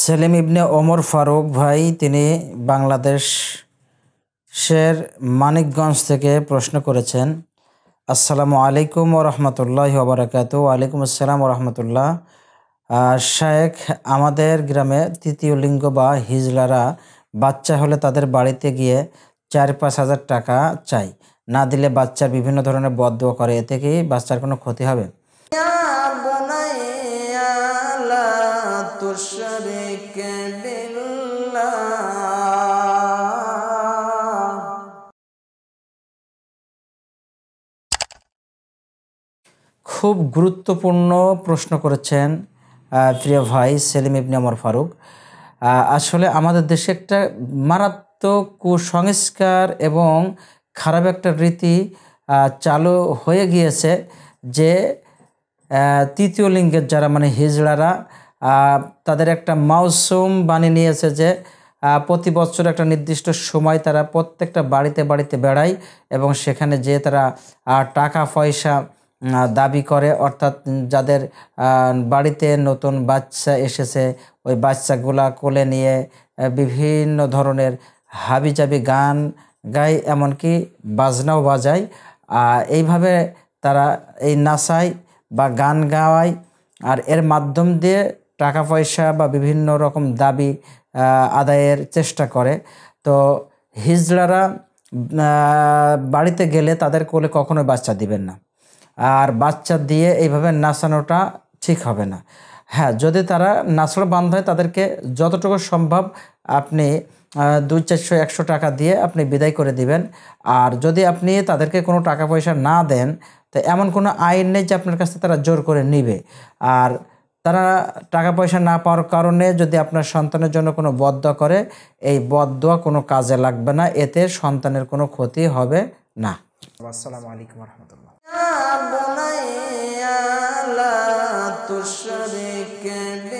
সেলিম ইবনে ওমর ফারুক ভাই তিনি বাংলাদেশের মানিকগঞ্জ থেকে প্রশ্ন করেছেন আসসালামু আলাইকুম ও রহমতুল্লাহ ওবরাকাত ওয়ালাইকুম আসসালাম রহমতুল্লাহ শেখ আমাদের গ্রামে তৃতীয় লিঙ্গ বা হিজলারা বাচ্চা হলে তাদের বাড়িতে গিয়ে চার পাঁচ হাজার টাকা চাই না দিলে বাচ্চার বিভিন্ন ধরনের বদ করে এতে কি বাচ্চার কোনো ক্ষতি হবে খুব গুরুত্বপূর্ণ প্রশ্ন করেছেন প্রিয় ভাই সেলিম ইবনে আমর ফারুক আসলে আমাদের দেশে একটা মারাত্মক কুসংস্কার এবং খারাপ একটা রীতি চালু হয়ে গিয়েছে যে তৃতীয় লিঙ্গের যারা মানে হিজড়ারা তাদের একটা মাউসুম বানিয়ে নিয়েছে যে প্রতি বছর একটা নির্দিষ্ট সময় তারা প্রত্যেকটা বাড়িতে বাড়িতে বেড়ায় এবং সেখানে যে তারা টাকা পয়সা দাবি করে অর্থাৎ যাদের বাড়িতে নতুন বাচ্চা এসেছে ওই বাচ্চাগুলা কোলে নিয়ে বিভিন্ন ধরনের হাবিজাবি গান গায় এমনকি বাজনাও বাজায় আর এইভাবে তারা এই নাচায় বা গান গাওয়ায় আর এর মাধ্যম দিয়ে টাকা পয়সা বা বিভিন্ন রকম দাবি আদায়ের চেষ্টা করে তো হিজড়ারা বাড়িতে গেলে তাদের কোলে কখনোই বাচ্চা দিবেন না আর বাচ্চা দিয়ে এইভাবে নাচানোটা ঠিক হবে না হ্যাঁ যদি তারা নাচড় বান্ধ হয় তাদেরকে যতটুকু সম্ভব আপনি দুই চারশো একশো টাকা দিয়ে আপনি বিদায় করে দিবেন আর যদি আপনি তাদেরকে কোনো টাকা পয়সা না দেন তো এমন কোনো আইন নেই যে আপনার কাছে তারা জোর করে নিবে আর তারা টাকা পয়সা না পাওয়ার কারণে যদি আপনার সন্তানের জন্য কোনো বদ করে এই বদ কোনো কাজে লাগবে না এতে সন্তানের কোনো ক্ষতি হবে না আসসালাম আলাইকুম রহমতুল্লাহ